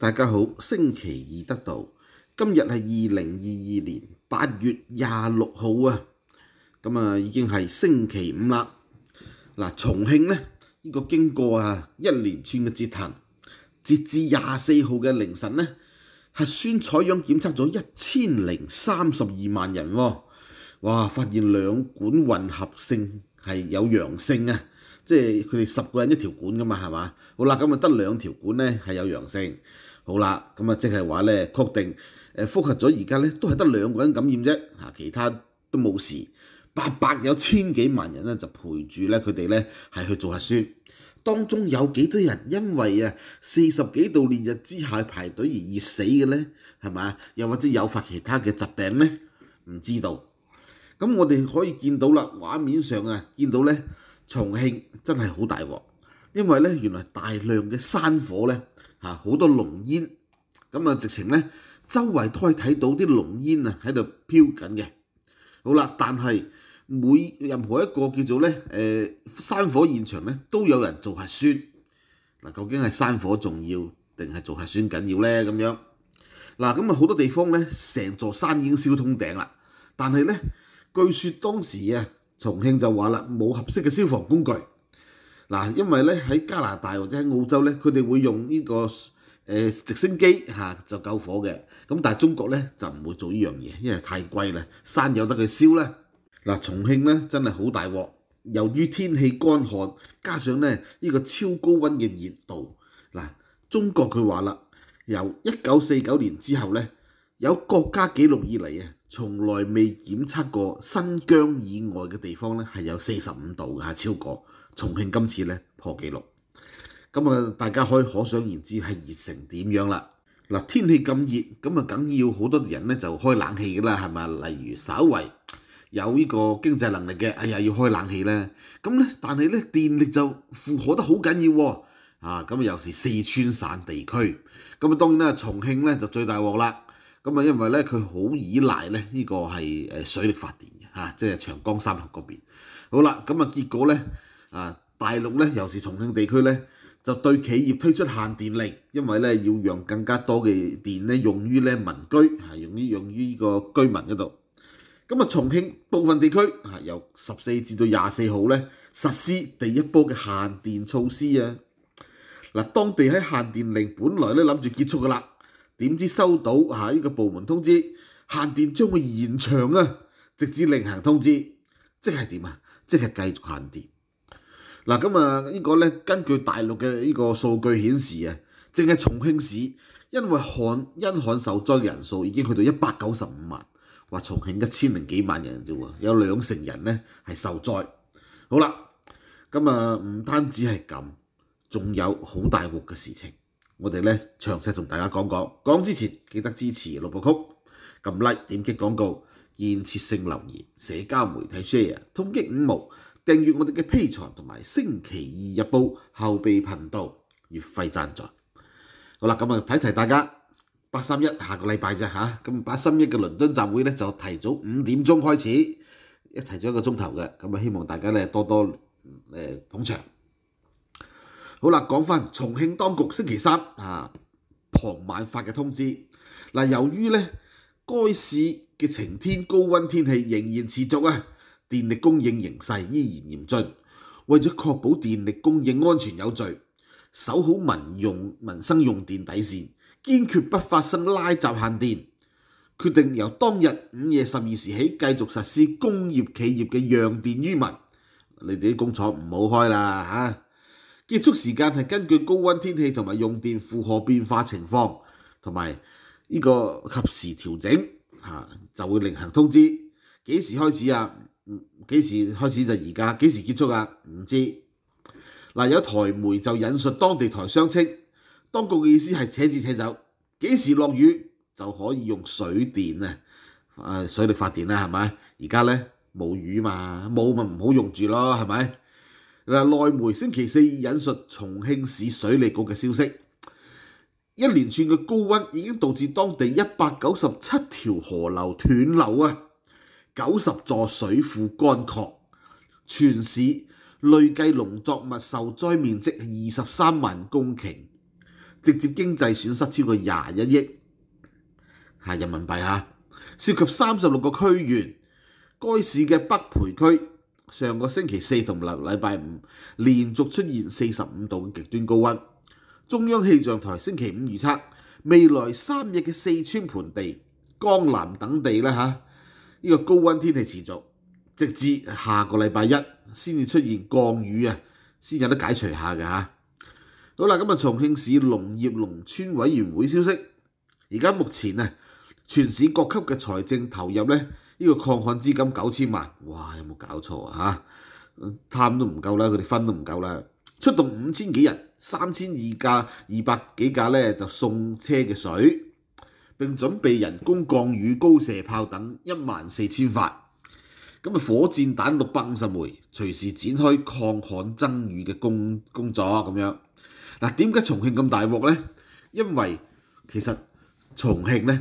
大家好，星期二得到，今日系二零二二年八月廿六号啊，咁啊已经系星期五啦。嗱，重庆咧呢个经过啊一连串嘅折腾，截至廿四号嘅凌晨咧核酸采样检测咗一千零三十二万人，哇！发现两管混合性系有阳性啊，即系佢哋十个人一条管噶嘛，系嘛？好啦，咁啊得两条管咧系有阳性。好啦，咁啊，即係話咧，確定誒覆合咗而家咧，都係得兩個人感染啫，嚇，其他都冇事。白白有千幾萬人咧，就陪住咧，佢哋咧係去做核酸，當中有幾多人因為啊四十幾度烈日之下排隊而熱死嘅咧，係啊？又或者有發其他嘅疾病咧？唔知道。咁我哋可以見到啦，畫面上啊，見到咧，重慶真係好大鑊，因為咧原來大量嘅山火咧。嚇好多濃煙，咁啊直情咧，周圍都可以睇到啲濃煙啊喺度飄緊嘅。好啦，但係每任何一個叫做咧誒山火現場咧，都有人做核酸。嗱，究竟係山火重要定係做核酸緊要咧？咁樣嗱，咁啊好多地方咧，成座山已經燒通頂啦。但係咧，據說當時啊，重慶就話啦，冇合適嘅消防工具。嗱，因為咧喺加拿大或者喺澳洲咧，佢哋會用呢個誒直升機嚇就救火嘅。咁但係中國咧就唔會做呢樣嘢，因為太貴啦。山有得佢燒咧。嗱，重慶咧真係好大鑊，由於天氣乾旱，加上咧呢個超高温嘅熱度。嗱，中國佢話啦，由一九四九年之後咧，有國家紀錄以嚟啊。從來未檢測過新疆以外嘅地方咧，係有四十五度嘅，超過重慶今次咧破紀錄。咁啊，大家可以可想而知係熱成點樣啦。嗱，天氣咁熱，咁啊梗要好多人咧就開冷氣㗎啦，係咪例如稍為有呢個經濟能力嘅，哎呀要開冷氣咧。咁咧，但係咧電力就負荷得好緊要喎。啊，咁啊有四川省地區，咁啊當然啦，重慶咧就最大鑊啦。咁啊，因為咧佢好依賴咧呢個係誒水力發電嘅嚇，即係長江三峽嗰邊。好啦，咁啊結果咧啊大陸咧又是重慶地區咧就對企業推出限電令，因為咧要讓更加多嘅電咧用於咧民居嚇，用於用於呢個居民嗰度。咁啊重慶部分地區啊由十四至到廿四號咧實施第一波嘅限電措施啊。嗱，當地喺限電令本來咧諗住結束噶啦。點知收到啊？呢個部門通知限電將會延長啊！直至另行通知，即係點啊？即係繼續限電。嗱，咁啊，呢個咧根據大陸嘅呢個數據顯示啊，正係重慶市因為旱因旱受災人數已經去到一百九十五萬，話重慶一千零幾萬人啫喎，有兩成人咧係受災。好啦，咁啊唔單止係咁，仲有好大鑊嘅事情。我哋咧詳細同大家講講，講之前記得支持六部曲，撳 like、點擊廣告、建設性留言、社交媒體 share、通擊五毛、訂閱我哋嘅披財同埋星期二日報後備頻道月費贊助。好啦，咁啊提提大家八三一下個禮拜啫嚇，咁八三一嘅倫敦集會咧就提早五點鐘開始，一提早一個鐘頭嘅，咁啊希望大家咧多多誒捧場。好啦，講翻重慶當局星期三啊傍晚發嘅通知。嗱，由於呢該市嘅晴天高温天氣仍然持續啊，電力供應形勢依然嚴峻，為咗確保電力供應安全有序，守好民用民生用電底線，堅決不發生拉閘限電，決定由當日午夜十二時起繼續實施工業企業嘅讓電於民。你哋啲工廠唔好開啦嚇！结束时间系根据高温天气同埋用电负荷变化情况同埋呢个及时调整吓，就会另行通知。几时开始啊？几时开始就而家？几时结束啊？唔知。嗱，有台媒就引述当地台商称，当局嘅意思系扯住扯走，几时落雨就可以用水电啊？诶，水力发电啦，系咪？而家咧冇雨嘛，冇咪唔好用住咯，系咪？嗱，內媒星期四引述重慶市水利局嘅消息，一連串嘅高温已經導致當地一百九十七條河流斷流啊，九十座水庫乾涸，全市累計農作物受災面積二十三萬公頃，直接經濟損失超過廿一億，係人民幣啊，涉及三十六個區縣，該市嘅北碚區。上個星期四同禮禮拜五連續出現四十五度嘅極端高温，中央氣象台星期五預測未來三日嘅四川盆地、江南等地咧嚇，呢個高温天氣持續，直至下個禮拜一先至出現降雨啊，先有得解除下嘅嚇。好啦，今日重慶市農業農村委員會消息，而家目前啊，全市各級嘅財政投入咧。呢個抗旱資金九千萬，哇！有冇搞錯啊？嚇，貪都唔夠啦，佢哋分都唔夠啦，出動五千幾人，三千二架二百幾架咧就送車嘅水，並準備人工降雨高射炮等一萬四千發，咁啊火箭彈六百五十枚，隨時展開抗旱增雨嘅工工作咁樣。嗱，點解重慶咁大鑊呢？因為其實重慶呢，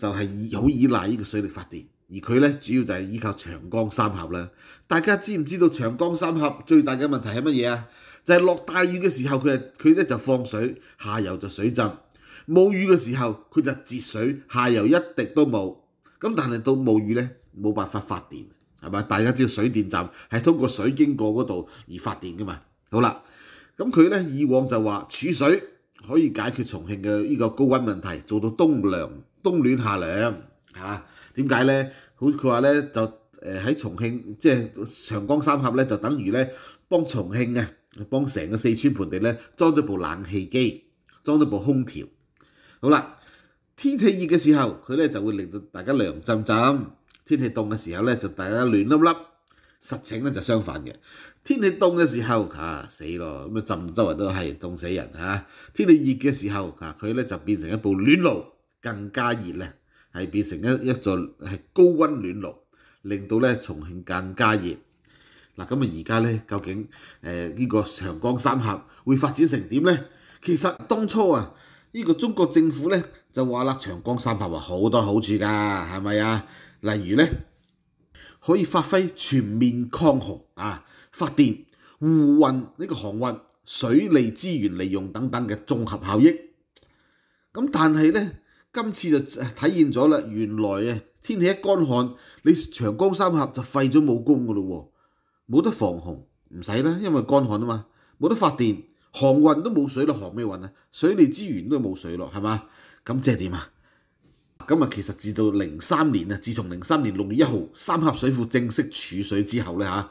就係依好依賴依個水力發電，而佢咧主要就係依靠長江三峽啦。大家知唔知道長江三峽最大嘅問題係乜嘢啊？就係落大雨嘅時候佢佢咧就放水，下游就水浸；冇雨嘅時候佢就截水，下游一滴都冇。咁但係到冇雨咧冇辦法發電，係咪？大家知道水電站係通過水經過嗰度而發電噶嘛？好啦，咁佢咧以往就話儲水可以解決重慶嘅依個高温問題，做到冬涼。冬暖夏涼，嚇點解咧？好佢話咧就誒喺重慶，即係長江三峽咧，就等於咧幫重慶啊，幫成個四川盆地咧裝咗部冷氣機，裝咗部空調。好啦，天氣熱嘅時候佢咧就會令到大家涼浸浸，天氣凍嘅時候咧就大家暖粒粒。實情咧就相反嘅，天氣凍嘅時候嚇死咯，咁啊浸周圍都係凍死人嚇。天氣熱嘅時候啊，佢咧就變成一部暖爐。更加熱咧，係變成一一座係高温暖爐，令到咧重慶更加熱。嗱，咁啊而家咧，究竟誒呢個長江三峽會發展成點咧？其實當初啊，呢個中國政府咧就話啦，長江三峽話好多好處㗎，係咪啊？例如咧，可以發揮全面抗洪啊、發電、護運呢個航運、水利資源利用等等嘅綜合效益。咁但係咧？今次就體現咗啦，原來啊，天氣一乾旱，你長江三峽就廢咗武功噶咯喎，冇得防洪唔使啦，因為乾旱啊嘛，冇得發電，航運都冇水啦，航咩運啊？水利資源都冇水咯，係嘛？咁即係點啊？咁啊，其實至到零三年啊，自從零三年六月一號三峽水庫正式儲水之後咧嚇，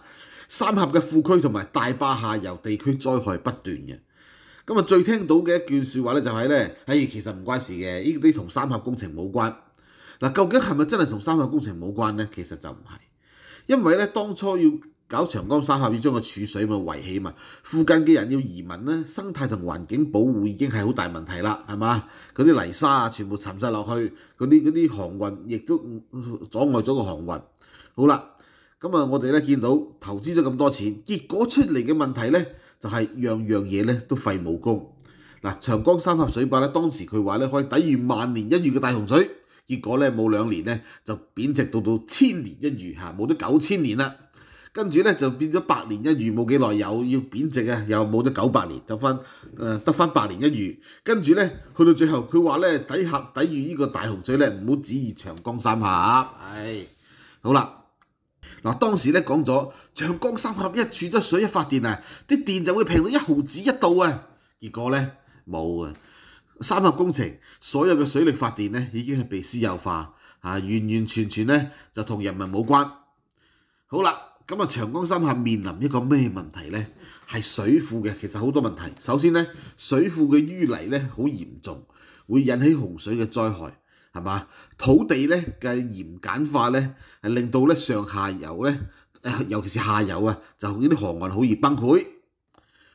三峽嘅庫區同埋大巴下游地區災害不斷嘅。咁啊，最聽到嘅一句説話咧，就係咧，哎，其實唔關事嘅，呢啲同三峽工程冇關。嗱，究竟係咪真係同三峽工程冇關咧？其實就唔係，因為咧，當初要搞長江三峽，要將個儲水嘛圍起嘛，附近嘅人要移民咧，生態同環境保護已經係好大問題啦，係嘛？嗰啲泥沙啊，全部沉曬落去，嗰啲嗰啲航運亦都阻礙咗個航運。好啦，咁啊，我哋咧見到投資咗咁多錢，結果出嚟嘅問題咧。就係樣樣嘢咧都費武功，嗱長江三峽水壩咧當時佢話咧可以抵禦萬年一遇嘅大洪水，結果咧冇兩年咧就貶值到到千年一遇嚇，冇咗九千年啦，跟住咧就變咗百年一遇，冇幾耐又要貶值啊，又冇咗九百年，得翻誒得翻百年一遇，跟住咧去到最後佢話咧抵嚇抵禦呢個大洪水咧唔好只意長江三峽，唉好啦。嗱，當時咧講咗長江三峽一儲咗水一發電啊，啲電就會平到一毫子一度啊！結果咧冇啊，三峽工程所有嘅水力發電咧已經係被私有化啊，完完全全咧就同人民冇關。好啦，咁啊長江三峽面臨一個咩問題咧？係水庫嘅，其實好多問題。首先咧，水庫嘅淤泥咧好嚴重，會引起洪水嘅災害。系嘛？土地咧嘅鹽碱化咧，係令到咧上下游咧，誒尤其是下游啊，就呢啲河岸好易崩潰。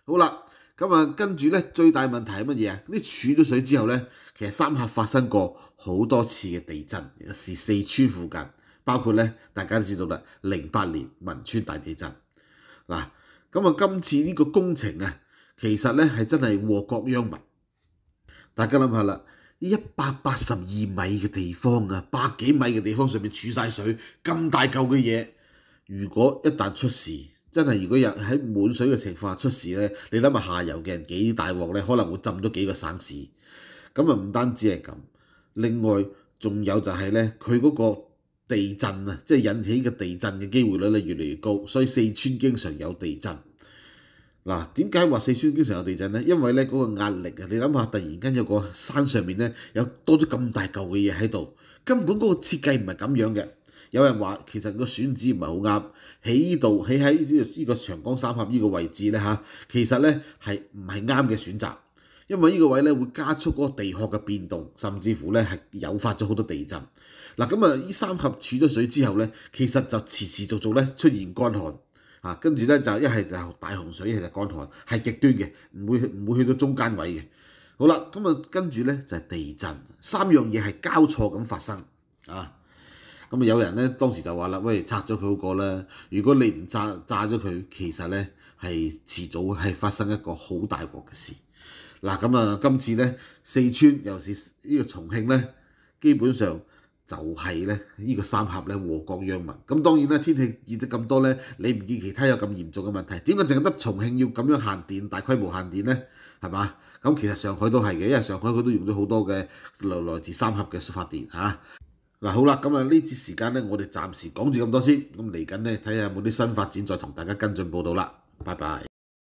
好啦，咁啊跟住咧最大問題係乜嘢啊？啲儲咗水之後咧，其實三峽發生過好多次嘅地震，是四川附近，包括咧大家都知道啦，零八年汶川大地震。嗱，咁啊今次呢個工程啊，其實咧係真係禍國殃民。大家諗下啦。一百八十二米嘅地方啊，百幾米嘅地方上面儲晒水，咁大嚿嘅嘢，如果一旦出事，真係如果有喺滿水嘅情況下出事呢，你諗下下游嘅人幾大鑊呢？可能會浸咗幾個省市，咁啊唔單止係咁，另外仲有就係呢，佢嗰個地震啊，即係引起嘅地震嘅機會率咧越嚟越高，所以四川經常有地震。嗱，點解話四川經常有地震咧？因為咧嗰個壓力啊，你諗下，突然間有個山上面咧有多咗咁大嚿嘅嘢喺度，根本嗰個設計唔係咁樣嘅，有人話其實個選址唔係好啱，喺依度喺喺呢個長江三峽呢個位置咧嚇，其實咧係唔係啱嘅選擇，因為呢個位咧會加速嗰個地殼嘅變動，甚至乎咧係引發咗好多地震。嗱咁啊，依三峽儲咗水之後咧，其實就時時續續咧出現干旱。啊，跟住咧就一係就大洪水，一係就乾旱，係極端嘅，唔會唔會去到中間位嘅。好啦，咁啊跟住咧就地震，三樣嘢係交錯咁發生。啊，咁啊有人咧當時就話啦：，喂，拆咗佢好過啦。如果你唔炸炸咗佢，其實咧係遲早係發生一個好大鑊嘅事。嗱，咁啊今次咧四川又是呢個重慶咧，基本上。就係咧，呢個三峽咧和國殃民。咁當然咧，天氣熱得咁多咧，你唔見其他有咁嚴重嘅問題？點解淨係得重慶要咁樣限電、大規模限電咧？係嘛？咁其實上海都係嘅，因為上海佢都用咗好多嘅來來自三峽嘅發電嚇。嗱好啦，咁啊呢節時間咧，我哋暫時講住咁多先。咁嚟緊咧，睇下有冇啲新發展再同大家跟進報導啦。拜拜。